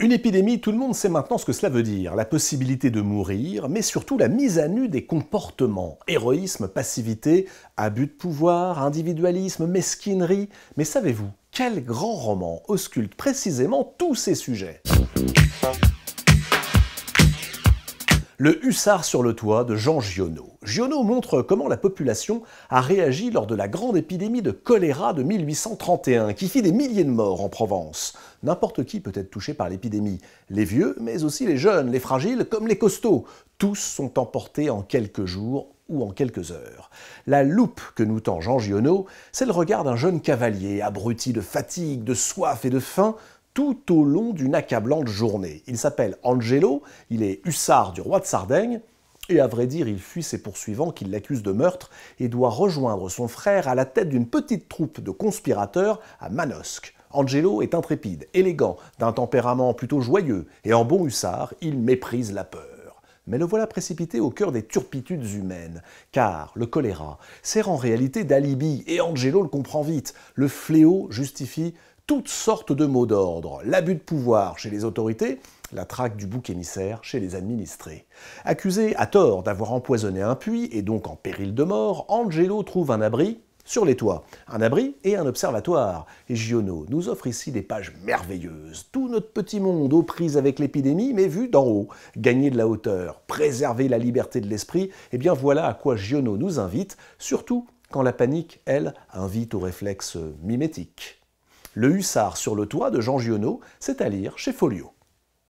Une épidémie, tout le monde sait maintenant ce que cela veut dire, la possibilité de mourir, mais surtout la mise à nu des comportements. Héroïsme, passivité, abus de pouvoir, individualisme, mesquinerie. Mais savez-vous, quel grand roman ausculte précisément tous ces sujets le hussard sur le toit de Jean Giono. Giono montre comment la population a réagi lors de la grande épidémie de choléra de 1831, qui fit des milliers de morts en Provence. N'importe qui peut être touché par l'épidémie, les vieux, mais aussi les jeunes, les fragiles comme les costauds. Tous sont emportés en quelques jours ou en quelques heures. La loupe que nous tend Jean Giono, c'est le regard d'un jeune cavalier, abruti de fatigue, de soif et de faim, tout au long d'une accablante journée. Il s'appelle Angelo, il est hussard du roi de Sardaigne, et à vrai dire, il fuit ses poursuivants qui l'accusent de meurtre et doit rejoindre son frère à la tête d'une petite troupe de conspirateurs à Manosque. Angelo est intrépide, élégant, d'un tempérament plutôt joyeux, et en bon hussard, il méprise la peur. Mais le voilà précipité au cœur des turpitudes humaines, car le choléra sert en réalité d'alibi, et Angelo le comprend vite. Le fléau justifie toutes sortes de mots d'ordre, l'abus de pouvoir chez les autorités, la traque du bouc émissaire chez les administrés. Accusé à tort d'avoir empoisonné un puits et donc en péril de mort, Angelo trouve un abri sur les toits, un abri et un observatoire. Giono nous offre ici des pages merveilleuses. Tout notre petit monde aux prises avec l'épidémie, mais vu d'en haut. Gagner de la hauteur, préserver la liberté de l'esprit, eh bien voilà à quoi Giono nous invite, surtout quand la panique, elle, invite au réflexe mimétique. Le hussard sur le toit de Jean Giono, c'est à lire chez Folio.